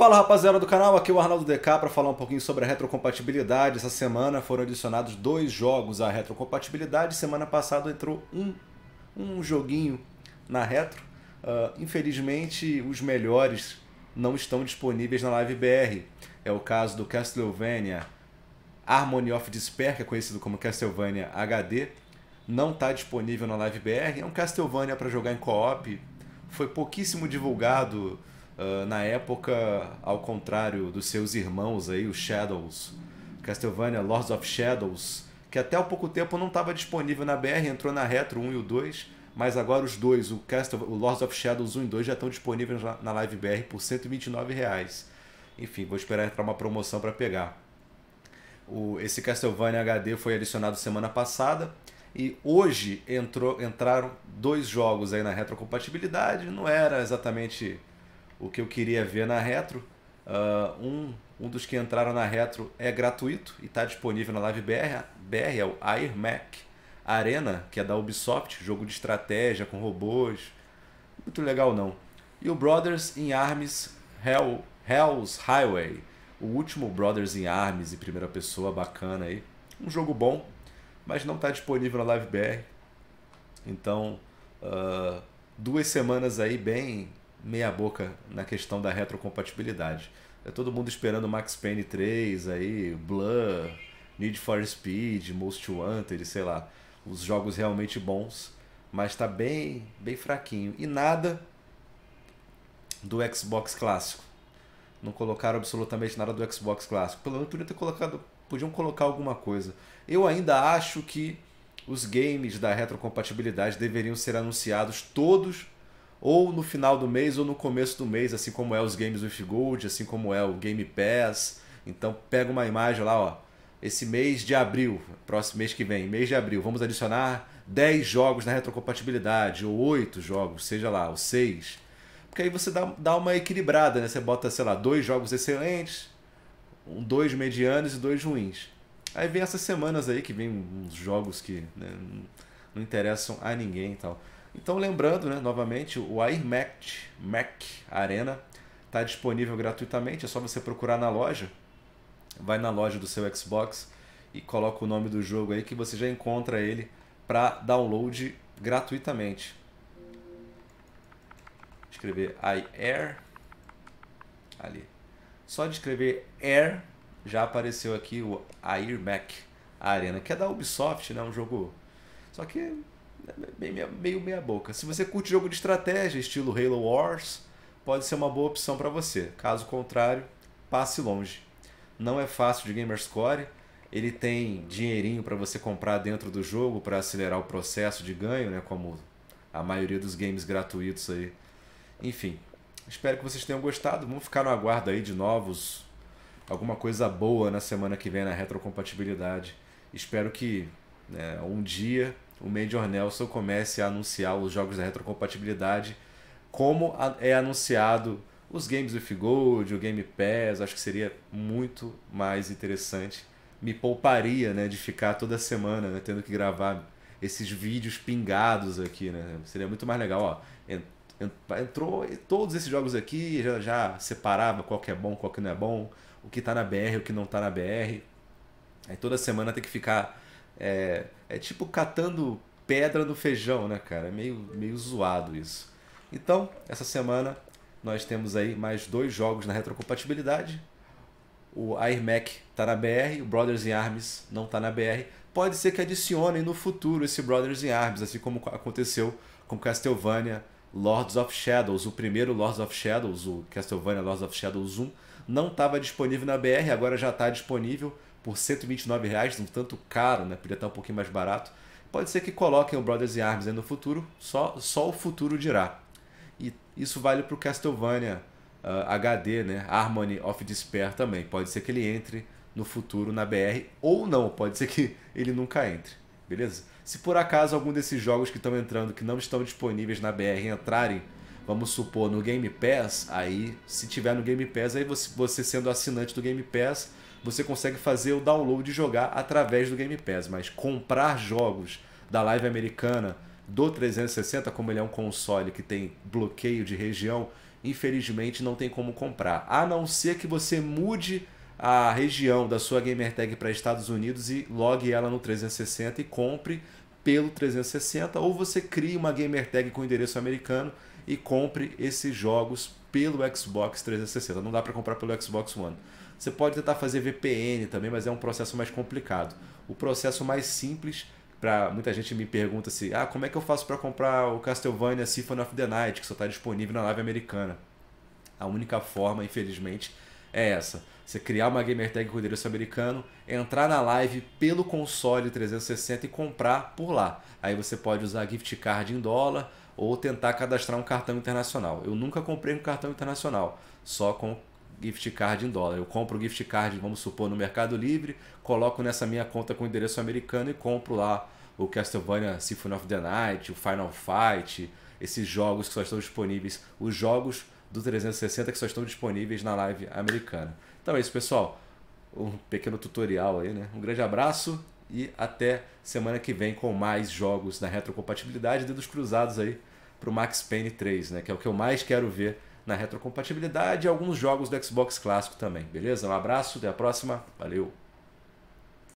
Fala rapaziada do canal, aqui é o Arnaldo DK para falar um pouquinho sobre a retrocompatibilidade. Essa semana foram adicionados dois jogos à retrocompatibilidade. Semana passada entrou um, um joguinho na retro. Uh, infelizmente, os melhores não estão disponíveis na Live BR. É o caso do Castlevania Harmony of Despair, que é conhecido como Castlevania HD. Não está disponível na Live BR. É um Castlevania para jogar em co-op. Foi pouquíssimo divulgado ah, na época, ao contrário dos seus irmãos aí, os Shadows, Castlevania Lords of Shadows, que até há pouco tempo não estava disponível na BR, entrou na Retro 1 e o 2, mas agora os dois, o, Castle, o Lords of Shadows 1 e 2 já estão disponíveis na Live BR por R$ reais. Enfim, vou esperar entrar uma promoção para pegar. O, esse Castlevania HD foi adicionado semana passada e hoje entrou, entraram dois jogos aí na retrocompatibilidade. Não era exatamente o que eu queria ver na retro. Uh, um, um dos que entraram na retro é gratuito e está disponível na Live BR, BR é o Air Mac Arena, que é da Ubisoft, jogo de estratégia com robôs. Muito legal não. E o Brothers in Arms Hell, Hell's Highway, o último Brothers in Arms em primeira pessoa, bacana aí. Um jogo bom, mas não está disponível na Live BR. Então, uh, duas semanas aí bem meia boca na questão da retrocompatibilidade. É todo mundo esperando Max Payne 3 aí, Blur, Need for Speed, Most Wanted, sei lá, os jogos realmente bons, mas tá bem, bem fraquinho. E nada do Xbox clássico. Não colocaram absolutamente nada do Xbox clássico. Pelo menos podiam ter colocado, podiam colocar alguma coisa. Eu ainda acho que os games da retrocompatibilidade deveriam ser anunciados todos ou no final do mês ou no começo do mês, assim como é os Games with Gold, assim como é o Game Pass. Então pega uma imagem lá, ó. Esse mês de abril, próximo mês que vem, mês de abril, vamos adicionar 10 jogos na retrocompatibilidade, ou 8 jogos, seja lá, ou 6. Porque aí você dá, dá uma equilibrada, né? Você bota, sei lá, dois jogos excelentes, dois medianos e dois ruins. Aí vem essas semanas aí que vem uns jogos que né, não interessam a ninguém e tal. Então, lembrando, né, novamente, o iMac Mac Arena está disponível gratuitamente, é só você procurar na loja. Vai na loja do seu Xbox e coloca o nome do jogo aí que você já encontra ele para download gratuitamente. Escrever iAir ali. Só de escrever Air já apareceu aqui o Air Mac Arena, que é da Ubisoft, né, um jogo só que meio meia boca. Se você curte jogo de estratégia, estilo Halo Wars, pode ser uma boa opção para você. Caso contrário, passe longe. Não é fácil de gamerscore. Ele tem dinheirinho para você comprar dentro do jogo para acelerar o processo de ganho, né, como a maioria dos games gratuitos aí. Enfim, espero que vocês tenham gostado. Vamos ficar no aguardo aí de novos alguma coisa boa na semana que vem na retrocompatibilidade. Espero que né, um dia o Major Nelson comece a anunciar os jogos da retrocompatibilidade, como é anunciado os games do Gold, o Game Pass, acho que seria muito mais interessante. Me pouparia né, de ficar toda semana né, tendo que gravar esses vídeos pingados aqui, né? Seria muito mais legal, ó. Entrou todos esses jogos aqui, já, já separava qual que é bom, qual que não é bom, o que tá na BR, o que não tá na BR. Aí toda semana tem que ficar é, é tipo catando pedra no feijão, né, cara? É meio, meio zoado isso. Então, essa semana nós temos aí mais dois jogos na retrocompatibilidade. O Mac tá na BR, o Brothers in Arms não tá na BR. Pode ser que adicionem no futuro esse Brothers in Arms, assim como aconteceu com Castlevania Lords of Shadows. O primeiro Lords of Shadows, o Castlevania Lords of Shadows 1, não estava disponível na BR, agora já está disponível por 129 reais, um tanto caro, né? Podia estar um pouquinho mais barato. Pode ser que coloquem o Brothers in Arms aí no futuro, só, só o futuro dirá. E isso vale para o Castlevania uh, ah, HD, né? Harmony of Despair também. Pode ser que ele entre no futuro na BR ou não, pode ser que ele nunca entre, beleza? Se por acaso algum desses jogos que estão entrando que não estão disponíveis na BR entrarem, vamos supor, no Game Pass, aí se tiver no Game Pass, aí você, você sendo assinante do Game Pass, você consegue fazer o download e jogar através do Game Pass, mas comprar jogos da Live Americana do 360, como ele é um console que tem bloqueio de região, infelizmente não tem como comprar. A não ser que você mude a região da sua gamertag para Estados Unidos e logue ela no 360 e compre pelo 360, ou você crie uma gamertag com endereço americano e compre esses jogos pelo Xbox 360. Não dá para comprar pelo Xbox One. Você pode tentar fazer VPN também, mas é um processo mais complicado. O processo mais simples para muita gente me pergunta assim: "Ah, como é que eu faço para comprar o Castlevania Symphony of the Night, que só está disponível na Live americana?" A única forma, infelizmente, é essa. Você criar uma gamer tag com endereço americano, entrar na live pelo console 360 e comprar por lá. Aí você pode usar gift card em dólar ou tentar cadastrar um cartão internacional. Eu nunca comprei um cartão internacional, só com gift card em dólar. Eu compro o gift card, vamos supor, no Mercado Livre, coloco nessa minha conta com endereço americano e compro lá o Castlevania Symphony of the Night, o Final Fight, esses jogos que só estão disponíveis, os jogos do 360 que só estão disponíveis na live americana. Então é isso, pessoal. Um pequeno tutorial aí, né? Um grande abraço e até semana que vem com mais jogos na retrocompatibilidade, dedos cruzados aí pro Max Payne 3, né? Que é o que eu mais quero ver na retrocompatibilidade e alguns jogos do Xbox clássico também, beleza? Um abraço, até a próxima, valeu!